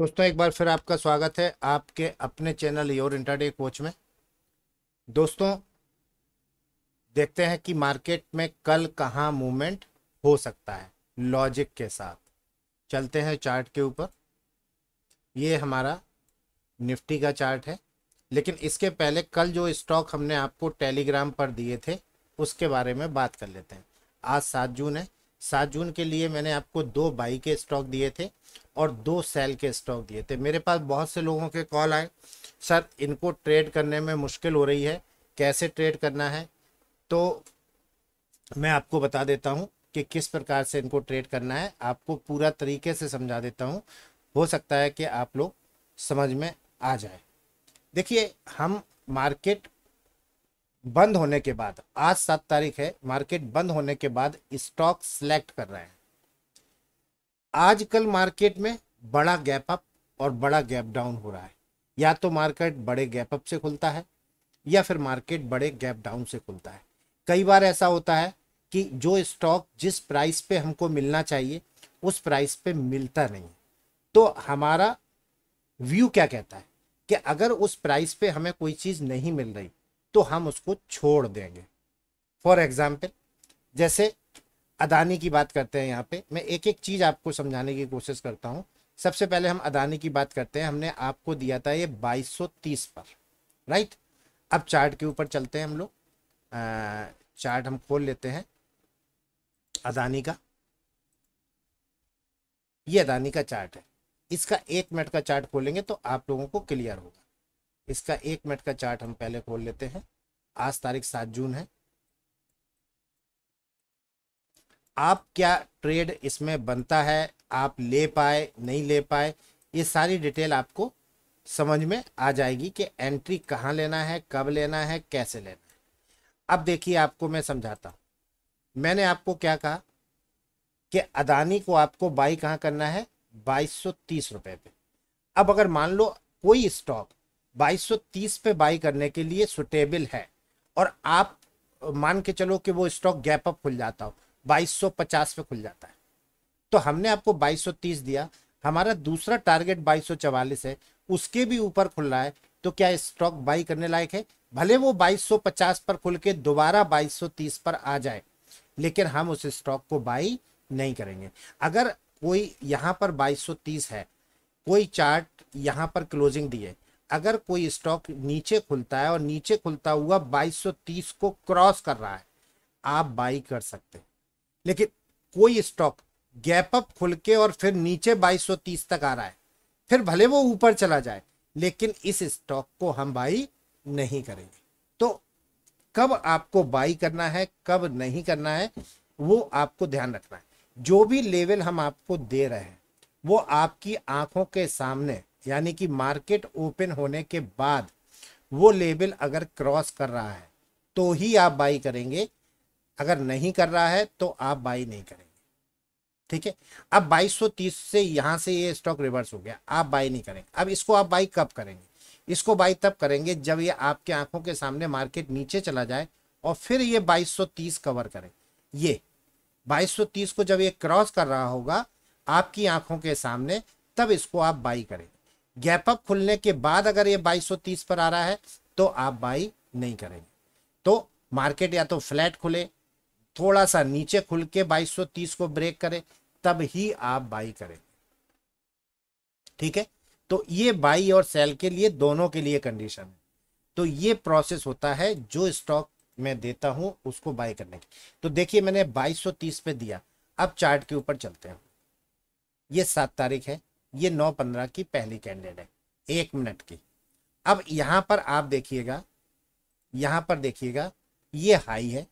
दोस्तों एक बार फिर आपका स्वागत है आपके अपने चैनल योर इंटरडे कोच में दोस्तों देखते हैं कि मार्केट में कल कहाँ मूवमेंट हो सकता है लॉजिक के साथ चलते हैं चार्ट के ऊपर ये हमारा निफ्टी का चार्ट है लेकिन इसके पहले कल जो स्टॉक हमने आपको टेलीग्राम पर दिए थे उसके बारे में बात कर लेते हैं आज सात जून है सात जून के लिए मैंने आपको दो बाई के स्टॉक दिए थे और दो सेल के स्टॉक दिए थे मेरे पास बहुत से लोगों के कॉल आए सर इनको ट्रेड करने में मुश्किल हो रही है कैसे ट्रेड करना है तो मैं आपको बता देता हूँ कि किस प्रकार से इनको ट्रेड करना है आपको पूरा तरीके से समझा देता हूँ हो सकता है कि आप लोग समझ में आ जाए देखिए हम मार्केट बंद होने के बाद आज सात तारीख है मार्केट बंद होने के बाद स्टॉक सिलेक्ट कर रहे हैं आजकल मार्केट में बड़ा गैप अप और बड़ा गैप डाउन हो रहा है या तो मार्केट बड़े गैप अप से खुलता है या फिर मार्केट बड़े गैप डाउन से खुलता है कई बार ऐसा होता है कि जो स्टॉक जिस प्राइस पे हमको मिलना चाहिए उस प्राइस पे मिलता नहीं तो हमारा व्यू क्या कहता है कि अगर उस प्राइस पे हमें कोई चीज़ नहीं मिल रही तो हम उसको छोड़ देंगे फॉर एग्जाम्पल जैसे अदानी की बात करते हैं यहाँ पे मैं एक एक चीज़ आपको समझाने की कोशिश करता हूँ सबसे पहले हम अदानी की बात करते हैं हमने आपको दिया था ये 2230 पर राइट अब चार्ट के ऊपर चलते हैं हम लोग चार्ट हम खोल लेते हैं अदानी का ये अदानी का चार्ट है इसका एक मिनट का चार्ट खोलेंगे तो आप लोगों को क्लियर होगा इसका एक मिनट का चार्ट हम पहले खोल लेते हैं आज तारीख सात जून है आप क्या ट्रेड इसमें बनता है आप ले पाए नहीं ले पाए ये सारी डिटेल आपको समझ में आ जाएगी कि एंट्री कहाँ लेना है कब लेना है कैसे लेना है अब देखिए आपको मैं समझाता हूँ मैंने आपको क्या कहा कि अदानी को आपको बाई कहाँ करना है बाईस सौ तीस रुपये पे अब अगर मान लो कोई स्टॉक 2230 पे बाई करने के लिए सुटेबल है और आप मान के चलो कि वो स्टॉक गैप अप खुल जाता हो 2250 पे खुल जाता है तो हमने आपको 2230 दिया हमारा दूसरा टारगेट 2244 है उसके भी ऊपर खुल रहा है तो क्या स्टॉक बाई करने लायक है भले वो 2250 पर खुल के दोबारा 2230 पर आ जाए लेकिन हम उस स्टॉक को बाई नहीं करेंगे अगर कोई यहाँ पर 2230 है कोई चार्ट यहाँ पर क्लोजिंग दिए अगर कोई स्टॉक नीचे खुलता है और नीचे खुलता हुआ 2230 को क्रॉस कर रहा है आप बाई कर सकते हैं लेकिन कोई स्टॉक गैप अप खुल के और फिर नीचे 2230 तक आ रहा है फिर भले वो ऊपर चला जाए लेकिन इस स्टॉक को हम बाई नहीं करेंगे तो कब आपको बाई करना है कब नहीं करना है वो आपको ध्यान रखना है जो भी लेवल हम आपको दे रहे हैं वो आपकी आंखों के सामने यानी कि मार्केट ओपन होने के बाद वो लेवल अगर क्रॉस कर रहा है तो ही आप बाई करेंगे अगर नहीं कर रहा है तो आप बाई नहीं करेंगे ठीक है अब 2230 से यहां से ये स्टॉक रिवर्स हो गया आप बाई नहीं करेंगे अब इसको आप बाई कब करेंगे इसको बाई तब करेंगे जब ये आपके आंखों के सामने मार्केट नीचे चला जाए और फिर ये 2230 कवर करें ये 2230 को जब ये क्रॉस कर रहा होगा आपकी आंखों के सामने तब इसको आप बाई करें गैप अप खुलने के बाद अगर ये 2230 पर आ रहा है तो आप बाई नहीं करेंगे तो मार्केट या तो फ्लैट खुले थोड़ा सा नीचे खुल के 2230 को ब्रेक करे तब ही आप बाई करें ठीक है तो ये बाई और सेल के लिए दोनों के लिए कंडीशन है तो ये प्रोसेस होता है जो स्टॉक मैं देता हूं उसको बाई करने की तो देखिए मैंने 2230 पे दिया अब चार्ट के ऊपर चलते हैं ये सात तारीख है ये नौ पंद्रह की पहली कैंडिडेट है एक मिनट की अब यहां पर आप देखिएगा यहां पर देखिएगा ये हाई है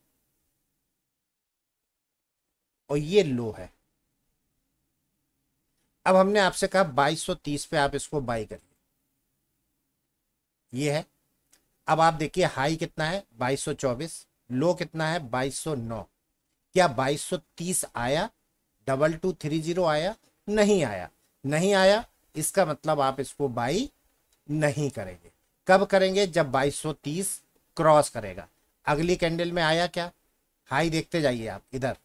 और ये लो है अब हमने आपसे कहा 2230 पे आप इसको बाई करिए ये है अब आप देखिए हाई कितना है 2224 लो कितना है 2209 क्या 2230 आया डबल टू थ्री जीरो आया नहीं आया नहीं आया इसका मतलब आप इसको बाई नहीं करेंगे कब करेंगे जब 2230 क्रॉस करेगा अगली कैंडल में आया क्या हाई देखते जाइए आप इधर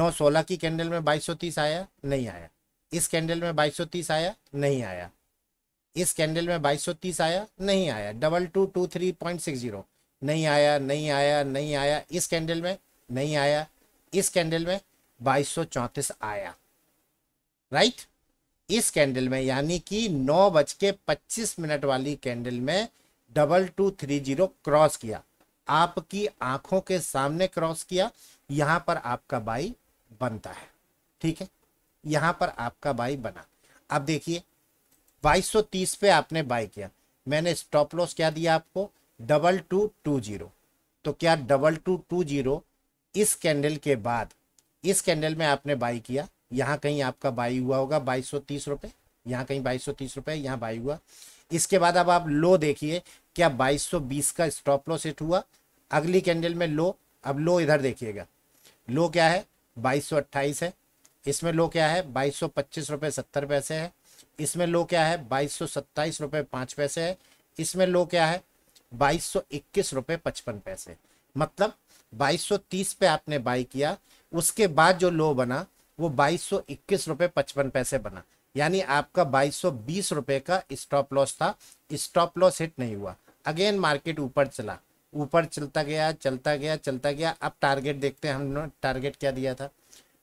916 की कैंडल में 2230 आया नहीं आया इस कैंडल में 2230 आया नहीं आया इस कैंडल में 2230 आया नहीं आया double two two three point six zero नहीं आया नहीं आया नहीं आया इस कैंडल में नहीं आया इस कैंडल में बाईस आया राइट इस कैंडल में यानी कि नौ बज के पच्चीस मिनट वाली कैंडल में double two three zero cross किया आपकी आंखों के सामने क्रॉस किया यहां पर आपका बाई बनता है ठीक है यहां पर आपका बाई बना अब देखिए 2230 पे आपने बाई किया मैंने स्टॉप लॉस क्या दिया आपको डबल टू टू जीरो तो क्या डबल टू टू जीरो इस कैंडल के बाद इस कैंडल में आपने बाई किया यहाँ कहीं आपका बाई हुआ होगा बाईस सौ तीस रुपये यहाँ कहीं बाईस सौ तीस रुपये यहाँ बाई हुआ इसके बाद अब आप लो देखिए क्या बाईस सौ बीस का स्टॉप लॉस हिट हुआ अगली कैंडल में लो अब लो इधर देखिएगा लो क्या है बाईस सौ अट्ठाईस है इसमें लो क्या है बाईस सौ पच्चीस रुपये सत्तर पैसे है इसमें लो क्या है बाईस सौ सत्ताईस रुपये पाँच पैसे है इसमें लो क्या है बाईस सौ इक्कीस रुपये पचपन पैसे मतलब बाईस सौ तीस पे आपने बाई किया उसके बाद जो लो बना वो बाईस सौ इक्कीस रुपए पचपन पैसे बना यानी आपका बाईस सौ बीस रुपए का स्टॉप लॉस था स्टॉप लॉस हिट नहीं हुआ अगेन मार्केट ऊपर चला ऊपर चलता गया चलता गया चलता गया अब टारगेट देखते हैं हमने टारगेट क्या दिया था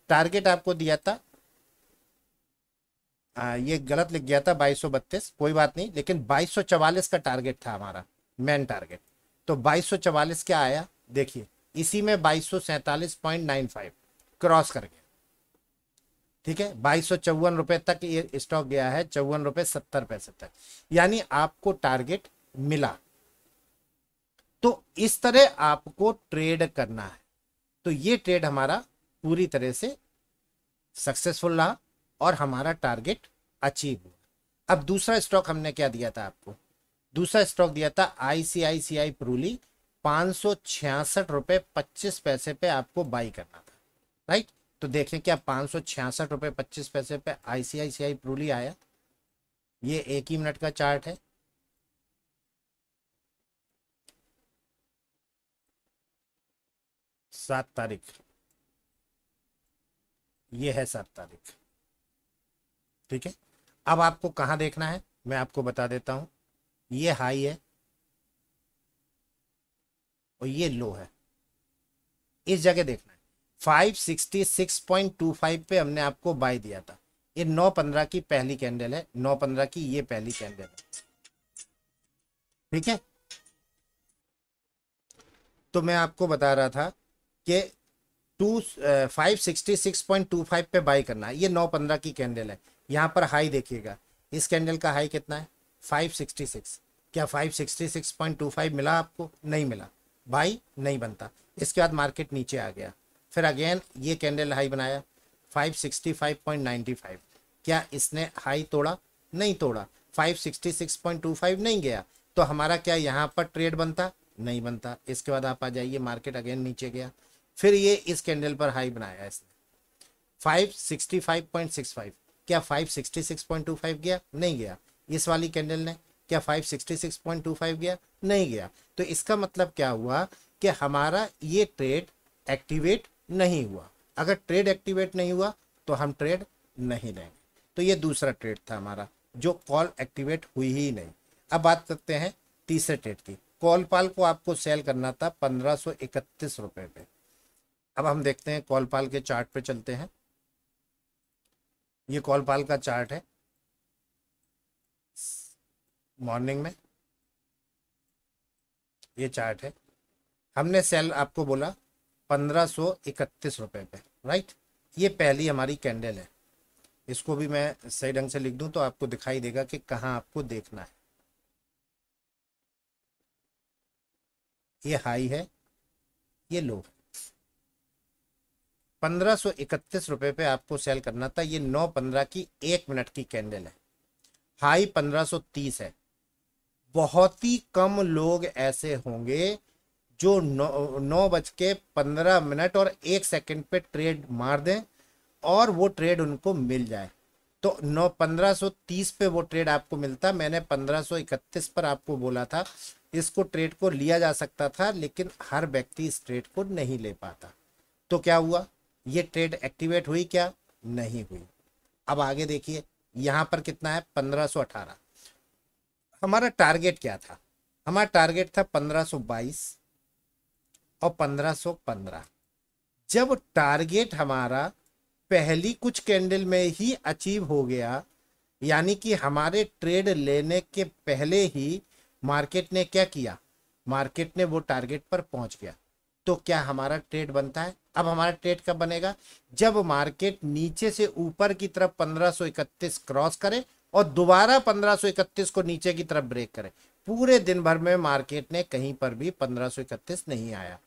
टारगेट आपको दिया था आ, ये गलत लिख गया था बाईस सौ बत्तीस कोई बात नहीं लेकिन बाईस सौ चवालीस का टारगेट था हमारा मेन टारगेट तो बाईस सौ चवालीस क्या आया देखिए इसी में बाईस सौ सैंतालीस पॉइंट नाइन फाइव क्रॉस करके ठीक है बाईस सौ चौवन रुपए तक ये स्टॉक गया है चौवन रुपए सत्तर पैसे तक यानी आपको टारगेट मिला तो इस तरह आपको ट्रेड करना है तो ये ट्रेड हमारा पूरी तरह से सक्सेसफुल रहा और हमारा टारगेट अचीव हुआ अब दूसरा स्टॉक हमने क्या दिया था आपको दूसरा स्टॉक दिया था आईसीआईसीआई प्रूली पांच सौ छियासठ रुपए पच्चीस पैसे पे आपको बाई करना था राइट तो देखें क्या पाँच सौ छियासठ रुपये पच्चीस पैसे पे आई सी आई सी आई प्रूली आया ये एक ही मिनट का चार्ट है सात तारीख ये है सात तारीख ठीक है अब आपको कहाँ देखना है मैं आपको बता देता हूँ ये हाई है और ये लो है इस जगह देखना है 566.25 पे हमने आपको बाय दिया था ये 9.15 की पहली कैंडल है 9.15 की ये पहली कैंडल है ठीक है तो मैं आपको बता रहा था कि टू फाइव पे बाई करना है ये नौ पंद्रह की कैंडल है यहाँ पर हाई देखिएगा इस कैंडल का हाई कितना है फाइव सिक्सटी सिक्स क्या five sixty six point two five मिला आपको नहीं मिला बाई नहीं बनता इसके बाद मार्केट नीचे आ गया फिर अगेन ये कैंडल हाई बनाया 565.95 क्या इसने हाई तोड़ा नहीं तोड़ा 566.25 नहीं गया तो हमारा क्या यहाँ पर ट्रेड बनता नहीं बनता इसके बाद आप आ जाइए मार्केट अगेन नीचे गया फिर ये इस कैंडल पर हाई बनाया इसने 565.65 क्या 566.25 गया नहीं गया इस वाली कैंडल ने क्या 566.25 गया नहीं गया तो इसका मतलब क्या हुआ कि हमारा ये ट्रेड एक्टिवेट नहीं हुआ अगर ट्रेड एक्टिवेट नहीं हुआ तो हम ट्रेड नहीं लेंगे तो ये दूसरा ट्रेड था हमारा जो कॉल एक्टिवेट हुई ही नहीं अब बात करते हैं तीसरे ट्रेड की कॉल पाल को आपको सेल करना था पंद्रह सौ इकतीस रुपये पे अब हम देखते हैं कॉल पाल के चार्ट पे चलते हैं ये कॉल पाल का चार्ट है मॉर्निंग में ये चार्ट है हमने सेल आपको बोला पंद्रह सौ इकतीस पे राइट ये पहली हमारी कैंडल है इसको भी मैं सही ढंग से लिख दूं तो आपको दिखाई देगा कि कहाँ आपको देखना है ये हाई है ये लो है पंद्रह सौ इकतीस रुपये पे आपको सेल करना था ये नौ पंद्रह की एक मिनट की कैंडल है हाई पंद्रह तीस है बहुत ही कम लोग ऐसे होंगे जो नौ नौ बज के पंद्रह मिनट और एक सेकंड पे ट्रेड मार दें और वो ट्रेड उनको मिल जाए तो नौ पंद्रह सौ तीस पे वो ट्रेड आपको मिलता मैंने पंद्रह सौ इकतीस पर आपको बोला था इसको ट्रेड को लिया जा सकता था लेकिन हर व्यक्ति इस ट्रेड को नहीं ले पाता तो क्या हुआ ये ट्रेड एक्टिवेट हुई क्या नहीं हुई अब आगे देखिए यहाँ पर कितना है पंद्रह सौ अठारह हमारा टारगेट क्या था हमारा टारगेट था पंद्रह सौ बाईस और 1515 जब टारगेट हमारा पहली कुछ कैंडल में ही अचीव हो गया यानी कि हमारे ट्रेड लेने के पहले ही मार्केट ने क्या किया मार्केट ने वो टारगेट पर पहुंच गया तो क्या हमारा ट्रेड बनता है अब हमारा ट्रेड कब बनेगा जब मार्केट नीचे से ऊपर की तरफ 1531 क्रॉस करे और दोबारा 1531 को नीचे की तरफ ब्रेक करे पूरे दिन भर में मार्केट ने कहीं पर भी 1531 नहीं आया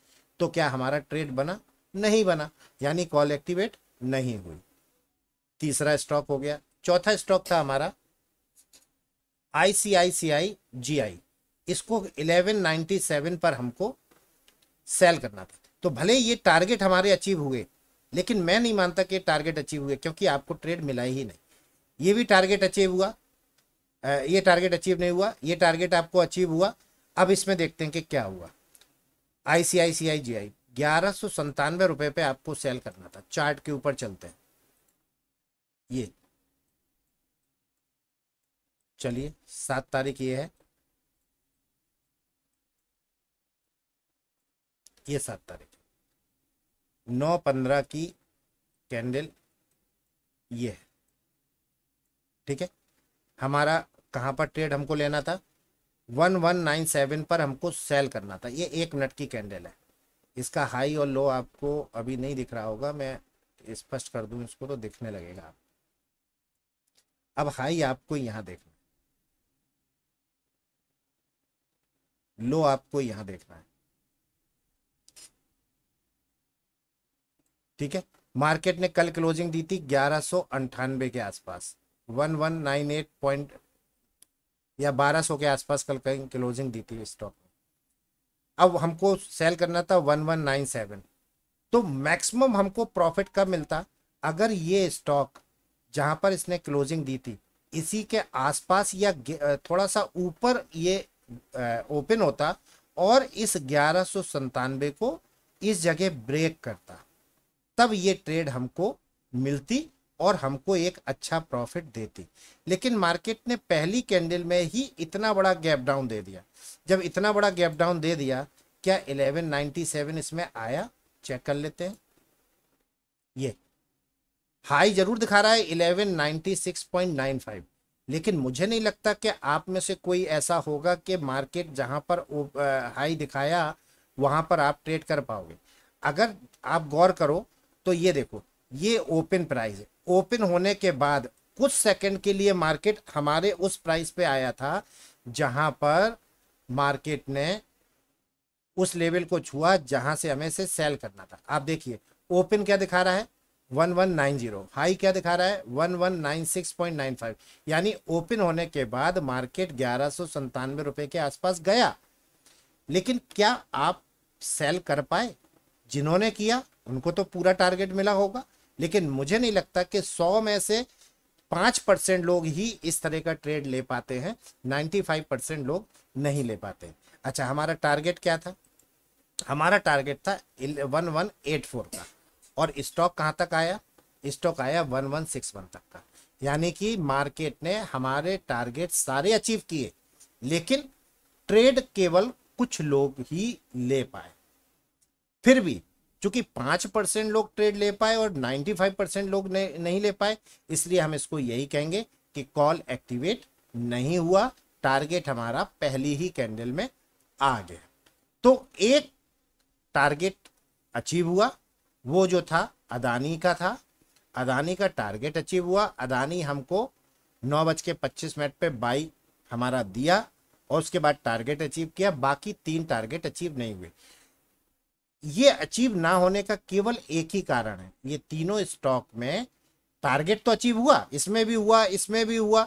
तो क्या हमारा ट्रेड बना नहीं बना यानी कॉल एक्टिवेट नहीं हुई तीसरा स्टॉक हो गया चौथा स्टॉक था हमारा आईसीआईसीआई जीआई इसको 1197 पर हमको सेल करना था तो भले ये टारगेट हमारे अचीव हुए लेकिन मैं नहीं मानता कि टारगेट अचीव हुए क्योंकि आपको ट्रेड मिला ही नहीं ये भी टारगेट अचीव हुआ ये टारगेट अचीव नहीं हुआ ये टारगेट आपको अचीव हुआ अब इसमें देखते हैं कि क्या हुआ आईसीआईसीआई जी आई ग्यारह सो संतानवे रुपए पे आपको सेल करना था चार्ट के ऊपर चलते हैं ये चलिए सात तारीख ये है ये सात तारीख नौ पंद्रह की कैंडल ये है ठीक है हमारा कहां पर ट्रेड हमको लेना था वन वन नाइन सेवन पर हमको सेल करना था ये एक मिनट की कैंडल है इसका हाई और लो आपको अभी नहीं दिख रहा होगा मैं स्पष्ट कर दूं इसको तो दिखने लगेगा अब हाई आपको यहां देखना लो आपको यहां देखना है ठीक है मार्केट ने कल क्लोजिंग दी थी ग्यारह के आसपास one one nine eight point या 1200 के आसपास कल कहीं क्लोजिंग दी थी स्टॉक में अब हमको सेल करना था 1197 तो मैक्सिमम हमको प्रॉफिट कब मिलता अगर ये स्टॉक जहां पर इसने क्लोजिंग दी थी इसी के आसपास या थोड़ा सा ऊपर ये ओपन होता और इस ग्यारह सौ को इस जगह ब्रेक करता तब ये ट्रेड हमको मिलती और हमको एक अच्छा प्रॉफिट देती लेकिन मार्केट ने पहली कैंडल में ही इतना बड़ा गैप डाउन दे दिया जब इतना बड़ा गैप डाउन दे दिया क्या 1197 इसमें आया चेक कर लेते हैं ये हाई जरूर दिखा रहा है 1196.95 लेकिन मुझे नहीं लगता कि आप में से कोई ऐसा होगा कि मार्केट जहां पर हाई दिखाया वहां पर आप ट्रेड कर पाओगे अगर आप गौर करो तो ये देखो ये ओपन प्राइस है ओपन होने के बाद कुछ सेकंड के लिए मार्केट हमारे उस प्राइस पे आया था जहां पर मार्केट ने उस लेवल को छुआ जहां से हमें से सेल करना था आप देखिए ओपन क्या दिखा रहा है 1190 हाई क्या दिखा रहा है 1196.95 यानी ओपन होने के बाद मार्केट ग्यारह रुपए के आसपास गया लेकिन क्या आप सेल कर पाए जिन्होंने किया उनको तो पूरा टारगेट मिला होगा लेकिन मुझे नहीं लगता कि सौ में से पांच परसेंट लोग ही इस तरह का ट्रेड ले पाते हैं नाइन्टी फाइव परसेंट लोग नहीं ले पाते अच्छा हमारा टारगेट क्या था हमारा टारगेट था वन वन एट फोर का और स्टॉक कहाँ तक आया स्टॉक आया वन वन सिक्स वन तक का यानी कि मार्केट ने हमारे टारगेट सारे अचीव किए लेकिन ट्रेड केवल कुछ लोग ही ले पाए फिर भी चूंकि पांच परसेंट लोग ट्रेड ले पाए और नाइन्टी फाइव परसेंट लोग नहीं ले पाए इसलिए हम इसको यही कहेंगे कि कॉल एक्टिवेट नहीं हुआ टारगेट हमारा पहली ही कैंडल में आ गया तो एक टारगेट अचीव हुआ वो जो था अदानी का था अदानी का टारगेट अचीव हुआ अदानी हमको नौ बज के पच्चीस मिनट पे बाई हमारा दिया और उसके बाद टारगेट अचीव किया बाकी तीन टारगेट अचीव नहीं हुए ये अचीव ना होने का केवल एक ही कारण है ये तीनों स्टॉक में टारगेट तो अचीव हुआ इसमें भी हुआ इसमें भी हुआ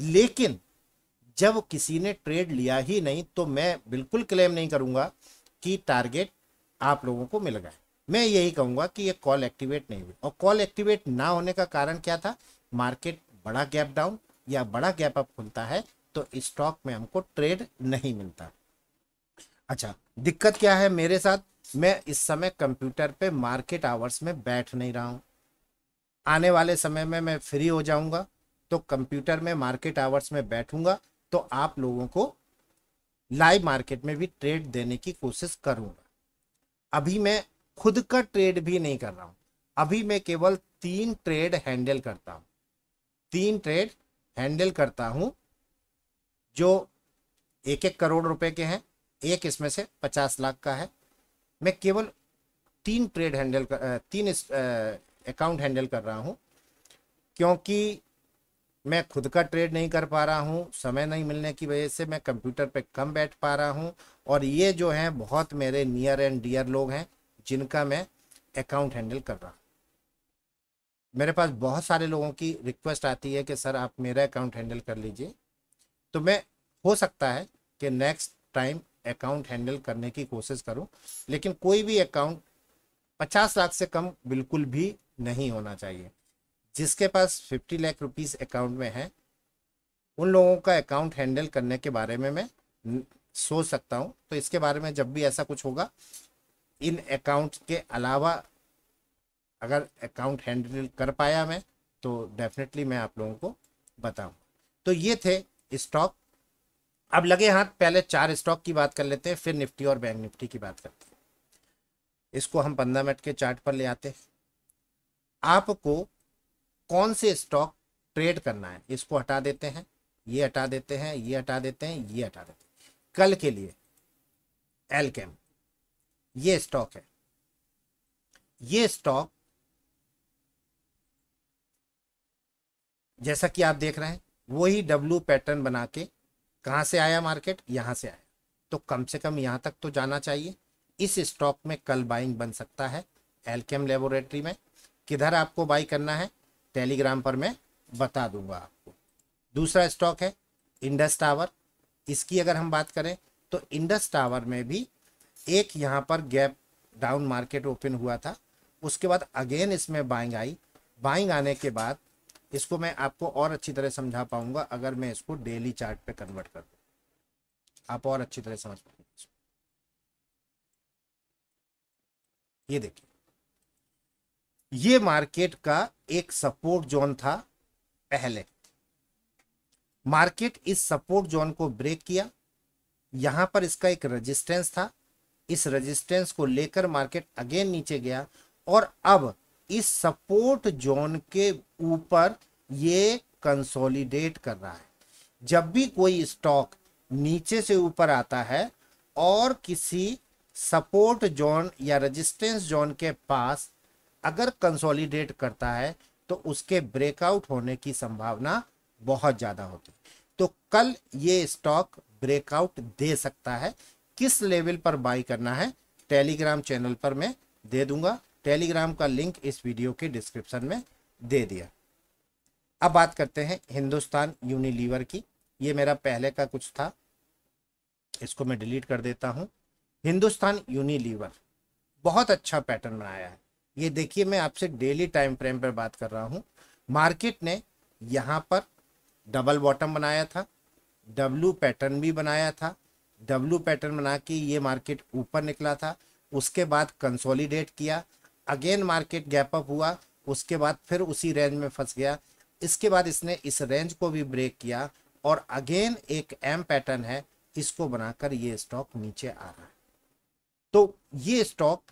लेकिन जब किसी ने ट्रेड लिया ही नहीं तो मैं बिल्कुल क्लेम नहीं करूंगा कि टारगेट आप लोगों को मिल गए मैं यही कहूंगा कि ये कॉल एक्टिवेट नहीं हुई और कॉल एक्टिवेट ना होने का कारण क्या था मार्केट बड़ा गैप डाउन या बड़ा गैप अप खुलता है तो स्टॉक में हमको ट्रेड नहीं मिलता अच्छा दिक्कत क्या है मेरे साथ मैं इस समय कंप्यूटर पे मार्केट आवर्स में बैठ नहीं रहा हूँ आने वाले समय में मैं फ्री हो जाऊंगा तो कंप्यूटर में मार्केट आवर्स में बैठूंगा तो आप लोगों को लाइव मार्केट में भी ट्रेड देने की कोशिश करूंगा अभी मैं खुद का ट्रेड भी नहीं कर रहा हूँ अभी मैं केवल तीन ट्रेड हैंडल करता हूँ तीन ट्रेड हैंडल करता हूँ जो एक एक करोड़ रुपए के हैं एक इसमें से पचास लाख का है मैं केवल तीन ट्रेड हैंडल कर तीन अकाउंट हैंडल कर रहा हूँ क्योंकि मैं खुद का ट्रेड नहीं कर पा रहा हूँ समय नहीं मिलने की वजह से मैं कंप्यूटर पे कम बैठ पा रहा हूँ और ये जो हैं बहुत मेरे नियर एंड डियर लोग हैं जिनका मैं अकाउंट हैंडल कर रहा हूँ मेरे पास बहुत सारे लोगों की रिक्वेस्ट आती है कि सर आप मेरा अकाउंट हैंडल कर लीजिए तो मैं हो सकता है कि नेक्स्ट टाइम अकाउंट हैंडल करने की कोशिश करूं लेकिन कोई भी अकाउंट पचास लाख से कम बिल्कुल भी नहीं होना चाहिए जिसके पास फिफ्टी लाख रुपीस अकाउंट में है उन लोगों का अकाउंट हैंडल करने के बारे में मैं सोच सकता हूं तो इसके बारे में जब भी ऐसा कुछ होगा इन अकाउंट के अलावा अगर अकाउंट हैंडल कर पाया मैं तो डेफिनेटली मैं आप लोगों को बताऊँ तो ये थे स्टॉक अब लगे हाथ पहले चार स्टॉक की बात कर लेते हैं फिर निफ्टी और बैंक निफ्टी की बात करते हैं इसको हम पंद्रह मिनट के चार्ट पर ले आते हैं आपको कौन से स्टॉक ट्रेड करना है इसको हटा देते हैं ये हटा देते हैं ये हटा देते हैं ये हटा देते हैं कल के लिए एलकेम ये स्टॉक है ये स्टॉक जैसा कि आप देख रहे हैं वही डब्लू पैटर्न बना के कहाँ से आया मार्केट यहाँ से आया तो कम से कम यहाँ तक तो जाना चाहिए इस स्टॉक में कल बाइंग बन सकता है एलकेम लेबोरेटरी में किधर आपको बाई करना है टेलीग्राम पर मैं बता दूंगा आपको दूसरा स्टॉक है इंडस टावर इसकी अगर हम बात करें तो इंडस टावर में भी एक यहाँ पर गैप डाउन मार्केट ओपन हुआ था उसके बाद अगेन इसमें बाइंग आई बाइंग आने के बाद इसको मैं आपको और अच्छी तरह समझा पाऊंगा अगर मैं इसको डेली चार्ट पे कन्वर्ट कर दू आप और अच्छी तरह समझ पाएंगे ये देखिए ये मार्केट का एक सपोर्ट जोन था पहले मार्केट इस सपोर्ट जोन को ब्रेक किया यहां पर इसका एक रेजिस्टेंस था इस रेजिस्टेंस को लेकर मार्केट अगेन नीचे गया और अब इस सपोर्ट जोन के ऊपर ये कंसोलिडेट कर रहा है जब भी कोई स्टॉक नीचे से ऊपर आता है और किसी सपोर्ट जोन या रेजिस्टेंस जोन के पास अगर कंसोलिडेट करता है तो उसके ब्रेकआउट होने की संभावना बहुत ज़्यादा होती है तो कल ये स्टॉक ब्रेकआउट दे सकता है किस लेवल पर बाई करना है टेलीग्राम चैनल पर मैं दे दूंगा टेलीग्राम का लिंक इस वीडियो के डिस्क्रिप्शन में दे दिया अब बात करते हैं हिंदुस्तान यूनिलीवर की ये मेरा पहले का कुछ था इसको मैं डिलीट कर देता हूँ हिंदुस्तान यूनिलीवर बहुत अच्छा पैटर्न बनाया है ये देखिए मैं आपसे डेली टाइम फ्रेम पर बात कर रहा हूँ मार्केट ने यहाँ पर डबल बॉटम बनाया था डब्लू पैटर्न भी बनाया था डब्लू पैटर्न बना के ये मार्केट ऊपर निकला था उसके बाद कंसोलिडेट किया अगेन मार्केट गैप अप हुआ उसके बाद फिर उसी रेंज में फंस गया इसके बाद इसने इस रेंज को भी ब्रेक किया और अगेन एक एम पैटर्न है इसको बनाकर ये स्टॉक नीचे आ रहा है तो ये स्टॉक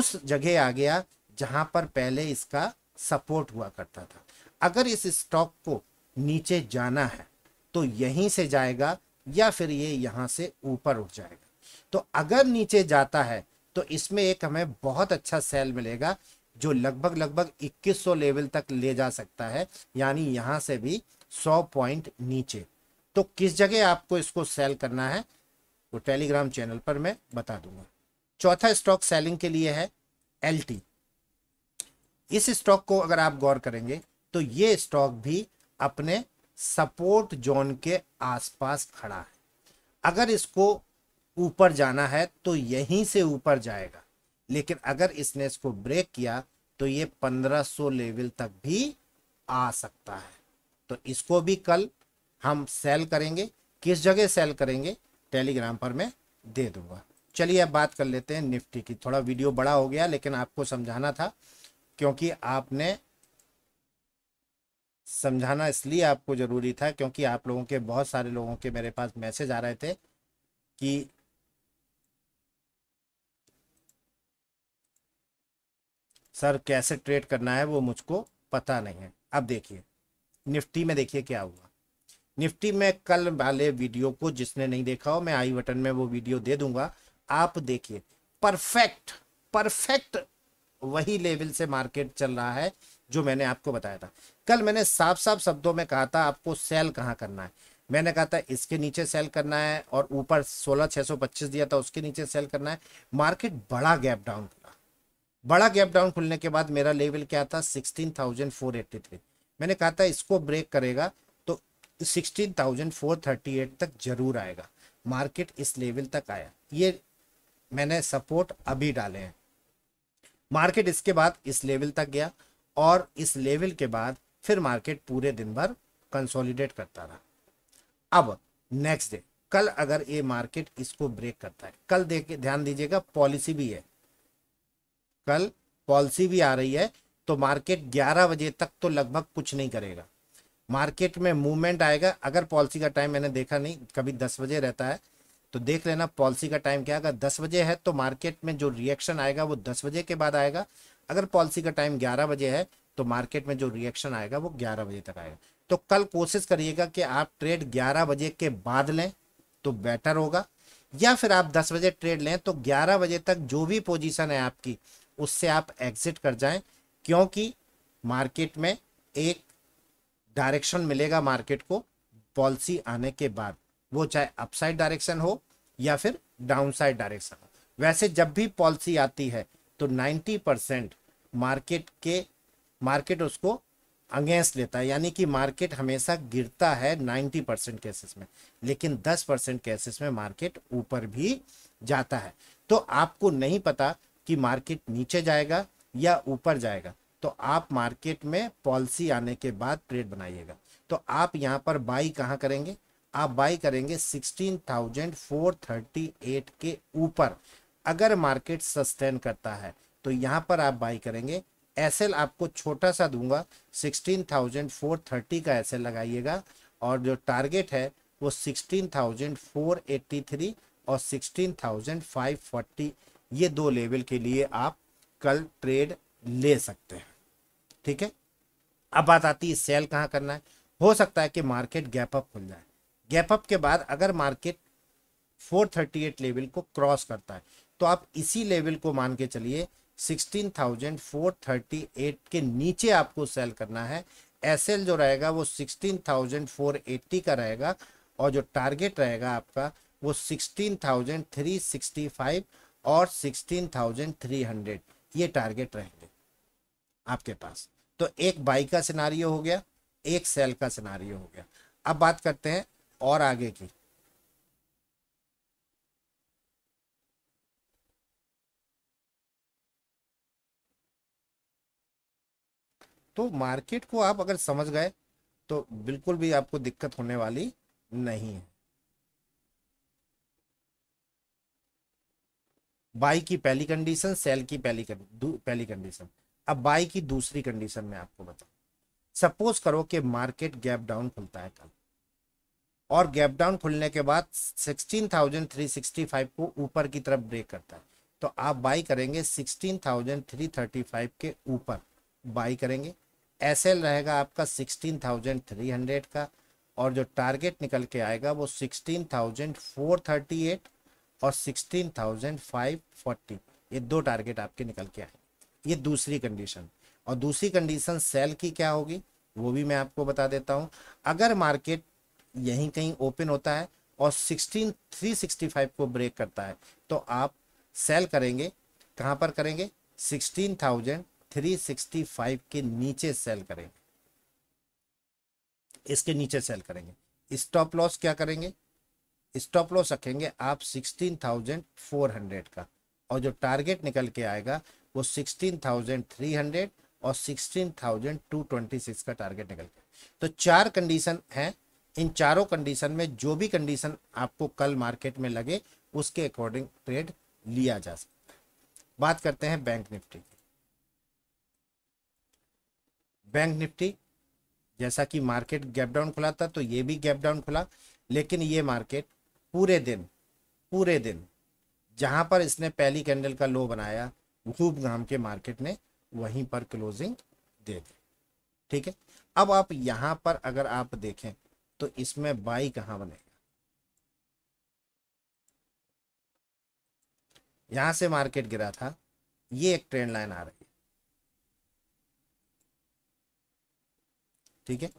उस जगह आ गया जहां पर पहले इसका सपोर्ट हुआ करता था अगर इस स्टॉक को नीचे जाना है तो यहीं से जाएगा या फिर ये यहां से ऊपर उठ जाएगा तो अगर नीचे जाता है तो इसमें एक हमें बहुत अच्छा सेल मिलेगा जो लगभग लगभग 2100 लेवल तक ले जा सकता है यानी यहां से भी 100 पॉइंट नीचे तो किस जगह आपको इसको सेल करना है वो टेलीग्राम चैनल पर मैं बता दूंगा चौथा स्टॉक सेलिंग के लिए है एल इस स्टॉक को अगर आप गौर करेंगे तो ये स्टॉक भी अपने सपोर्ट जोन के आसपास खड़ा है अगर इसको ऊपर जाना है तो यहीं से ऊपर जाएगा लेकिन अगर इसने इसको ब्रेक किया तो ये 1500 लेवल तक भी आ सकता है तो इसको भी कल हम सेल करेंगे किस जगह सेल करेंगे टेलीग्राम पर मैं दे दूंगा चलिए अब बात कर लेते हैं निफ्टी की थोड़ा वीडियो बड़ा हो गया लेकिन आपको समझाना था क्योंकि आपने समझाना इसलिए आपको ज़रूरी था क्योंकि आप लोगों के बहुत सारे लोगों के मेरे पास मैसेज आ रहे थे कि सर कैसे ट्रेड करना है वो मुझको पता नहीं है अब देखिए निफ्टी में देखिए क्या हुआ निफ्टी में कल वाले वीडियो को जिसने नहीं देखा हो मैं आई बटन में वो वीडियो दे दूंगा आप देखिए परफेक्ट परफेक्ट वही लेवल से मार्केट चल रहा है जो मैंने आपको बताया था कल मैंने साफ साफ शब्दों में कहा था आपको सेल कहाँ करना है मैंने कहा था इसके नीचे सेल करना है और ऊपर सोलह सौ पच्चीस दिया था उसके नीचे सेल करना है मार्केट बड़ा गैप डाउन बड़ा गैप डाउन खुलने के बाद मेरा लेवल क्या था sixteen thousand four eighty three मैंने कहा था इसको ब्रेक करेगा तो sixteen thousand four thirty eight तक जरूर आएगा मार्केट इस लेवल तक आया ये मैंने सपोर्ट अभी डाले हैं मार्केट इसके बाद इस लेवल तक गया और इस लेवल के बाद फिर मार्केट पूरे दिन भर कंसोलिडेट करता रहा अब नेक्स्ट डे कल अगर ये मार्केट इसको ब्रेक करता है कल देख ध्यान दीजिएगा पॉलिसी भी है कल पॉलिसी भी आ रही है तो मार्केट 11 बजे तक तो लगभग कुछ नहीं करेगा मार्केट में मूवमेंट आएगा अगर पॉलिसी का टाइम मैंने देखा नहीं कभी 10 बजे रहता है तो देख लेना पॉलिसी का टाइम क्या अगर 10 बजे है तो मार्केट में जो रिएक्शन आएगा वो 10 बजे के बाद आएगा अगर पॉलिसी का टाइम 11 बजे है तो मार्केट में जो रिएक्शन आएगा वो 11 बजे तक आएगा तो कल कोशिश करिएगा कि आप ट्रेड 11 बजे के बाद लें तो बेटर होगा या फिर आप 10 बजे ट्रेड लें तो 11 बजे तक जो भी पोजिशन है आपकी उससे आप एग्जिट कर जाएं क्योंकि मार्केट में एक डायरेक्शन मिलेगा मार्केट को पॉलिसी आने के बाद वो चाहे अपसाइड डायरेक्शन हो या फिर डाउनसाइड डायरेक्शन हो वैसे जब भी पॉलिसी आती है तो 90 परसेंट मार्केट के मार्केट उसको अगेंस्ट लेता है यानी कि मार्केट हमेशा गिरता है 90 परसेंट केसेस में लेकिन 10 परसेंट केसेस में मार्केट ऊपर भी जाता है तो आपको नहीं पता कि मार्केट नीचे जाएगा या ऊपर जाएगा तो आप मार्केट में पॉलिसी आने के बाद ट्रेड बनाइएगा तो आप यहाँ पर बाई कहाँ करेंगे आप बाई करेंगे 16,438 के ऊपर अगर मार्केट सस्टेन करता है तो यहाँ पर आप बाई करेंगे एस आपको छोटा सा दूंगा 16,430 का एस लगाइएगा और जो टारगेट है वो 16,483 और 16,548 ये दो लेवल के लिए आप कल ट्रेड ले सकते हैं ठीक है अब बात आती है सेल कहाँ करना है हो सकता है कि मार्केट गैप अप खुल जाए गैप अप के बाद अगर मार्केट 438 लेवल को क्रॉस करता है तो आप इसी लेवल को मान के चलिए 16,438 के नीचे आपको सेल करना है एसएल जो रहेगा वो 16,480 का रहेगा और जो टारगेट रहेगा आपका वो 16,365 और 16,300 ये टारगेट रहेंगे आपके पास तो एक बाई का सिनारियो हो गया एक सेल का सिनारियो हो गया अब बात करते हैं और आगे की तो मार्केट को आप अगर समझ गए तो बिल्कुल भी आपको दिक्कत होने वाली नहीं है बाई की पहली कंडीशन सेल की पहली पहली कंडीशन अब बाई की दूसरी कंडीशन में आपको बताऊं सपोज करो कि मार्केट गैप डाउन खुलता है कल और गैप डाउन खुलने के बाद 16,365 को ऊपर की तरफ ब्रेक करता है तो आप बाई करेंगे 16,335 के ऊपर बाई करेंगे एस रहेगा आपका 16,300 का और जो टारगेट निकल के आएगा वो एट और फोर्टी ये दो टारगेट आपके निकल के आए ये दूसरी कंडीशन और दूसरी कंडीशन सेल की क्या होगी वो भी मैं आपको बता देता हूँ अगर मार्केट यहीं कहीं ओपन होता है और सिक्सटीन थ्री सिक्सटी फाइव को ब्रेक करता है तो आप सेल करेंगे कहाँ पर करेंगे sixteen thousand three sixty five के नीचे सेल करेंगे इसके नीचे सेल करेंगे स्टॉप लॉस क्या करेंगे स्टॉप लॉस रखेंगे आप 16,400 का और जो टारगेट निकल के आएगा वो 16,300 और 16,226 का टारगेट निकल के तो चार कंडीशन है इन चारों कंडीशन में जो भी कंडीशन आपको कल मार्केट में लगे उसके अकॉर्डिंग ट्रेड लिया जा सकता है बात करते हैं बैंक निफ्टी की बैंक निफ्टी जैसा कि मार्केट गैप डाउन खुला था तो ये भी गैप डाउन खुला लेकिन ये मार्केट पूरे दिन पूरे दिन जहां पर इसने पहली कैंडल का लो बनाया खूब घाम के मार्केट ने वहीं पर क्लोजिंग दे दी ठीक है अब आप यहां पर अगर आप देखें तो इसमें बाई कहां बनेगा यहां से मार्केट गिरा था ये एक ट्रेंड लाइन आ रही है ठीक है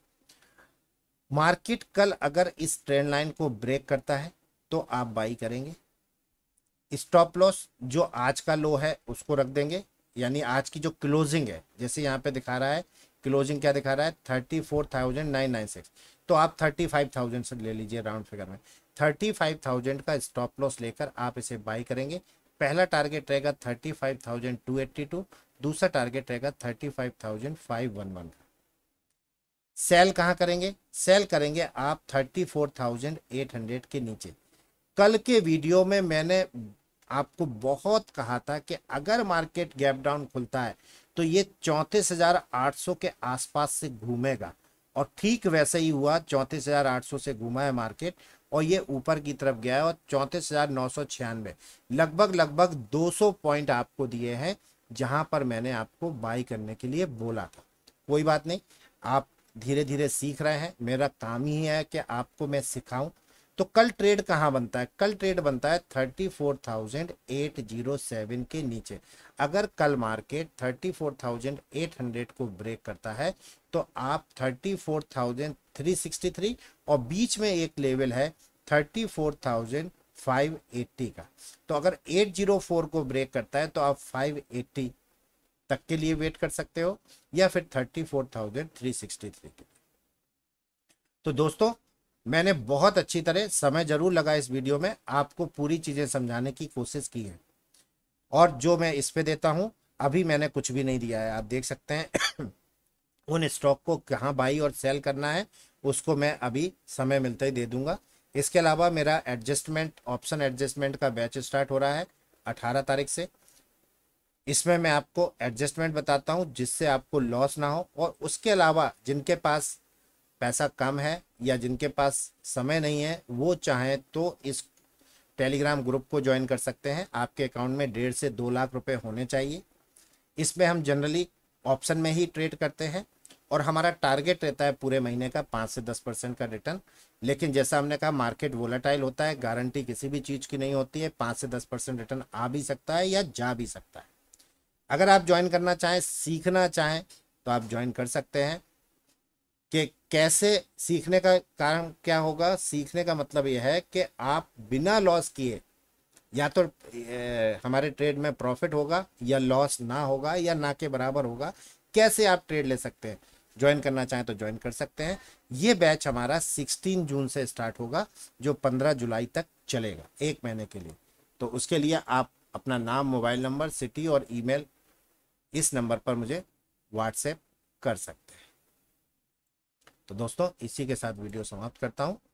मार्केट कल अगर इस ट्रेंड लाइन को ब्रेक करता है तो आप बाई करेंगे स्टॉप लॉस जो आज का लो है उसको रख देंगे यानी आज की जो क्लोजिंग है जैसे यहाँ पे दिखा रहा है क्लोजिंग क्या दिखा रहा है thirty four thousand nine nine six तो आप थर्टी फाइव थाउजेंड से ले लीजिए राउंड फिगर में थर्टी फाइव थाउजेंड का स्टॉप लॉस लेकर आप इसे बाई करेंगे पहला टारगेट रहेगा thirty five thousand two eighty two दूसरा टारगेट रहेगा thirty five thousand five one one का सेल कहाँ करेंगे सेल करेंगे आप thirty four thousand eight hundred के नीचे कल के वीडियो में मैंने आपको बहुत कहा था कि अगर मार्केट गैप डाउन खुलता है तो ये चौंतीस हजार आठ सौ के आसपास से घूमेगा और ठीक वैसे ही हुआ चौंतीस हजार आठ सौ से घूमा है मार्केट और ये ऊपर की तरफ गया है और चौंतीस हजार नौ सौ छियानवे लगभग लगभग दो सौ पॉइंट आपको दिए हैं जहां पर मैंने आपको बाई करने के लिए बोला था कोई बात नहीं आप धीरे धीरे सीख रहे हैं मेरा काम ही है कि आपको मैं सिखाऊं तो कल ट्रेड कहां बनता है कल ट्रेड बनता है thirty four thousand eight zero seven के नीचे अगर कल market thirty four thousand eight hundred को ब्रेक करता है तो आप thirty four thousand three sixty three और बीच में एक लेवल है thirty four thousand five eighty का तो अगर एट जीरो फोर को ब्रेक करता है तो आप फाइव एट्टी तक के लिए वेट कर सकते हो या फिर thirty four thousand three sixty three के लिए तो दोस्तों मैंने बहुत अच्छी तरह समय ज़रूर लगा इस वीडियो में आपको पूरी चीज़ें समझाने की कोशिश की है और जो मैं इस पे देता हूं अभी मैंने कुछ भी नहीं दिया है आप देख सकते हैं उन स्टॉक को कहाँ बाई और सेल करना है उसको मैं अभी समय मिलते ही दे दूंगा इसके अलावा मेरा एडजस्टमेंट ऑप्शन एडजस्टमेंट का बैच स्टार्ट हो रहा है अठारह तारीख से इसमें मैं आपको एडजस्टमेंट बताता हूँ जिससे आपको लॉस ना हो और उसके अलावा जिनके पास पैसा कम है या जिनके पास समय नहीं है वो चाहें तो इस टेलीग्राम ग्रुप को ज्वाइन कर सकते हैं आपके अकाउंट में डेढ़ से दो लाख रुपए होने चाहिए इसमें हम जनरली ऑप्शन में ही ट्रेड करते हैं और हमारा टारगेट रहता है पूरे महीने का पाँच से दस परसेंट का रिटर्न लेकिन जैसा हमने कहा मार्केट वोलाटाइल होता है गारंटी किसी भी चीज़ की नहीं होती है पाँच से दस परसेंट रिटर्न आ भी सकता है या जा भी सकता है अगर आप ज्वाइन करना चाहें सीखना चाहें तो आप ज्वाइन कर सकते हैं कि कैसे सीखने का कारण क्या होगा सीखने का मतलब यह है कि आप बिना लॉस किए या तो हमारे ट्रेड में प्रॉफिट होगा या लॉस ना होगा या ना के बराबर होगा कैसे आप ट्रेड ले सकते हैं ज्वाइन करना चाहें तो ज्वाइन कर सकते हैं ये बैच हमारा 16 जून से स्टार्ट होगा जो 15 जुलाई तक चलेगा एक महीने के लिए तो उसके लिए आप अपना नाम मोबाइल नंबर सिटी और ईमेल इस नंबर पर मुझे व्हाट्सएप कर सकते हैं तो दोस्तों इसी के साथ वीडियो समाप्त करता हूँ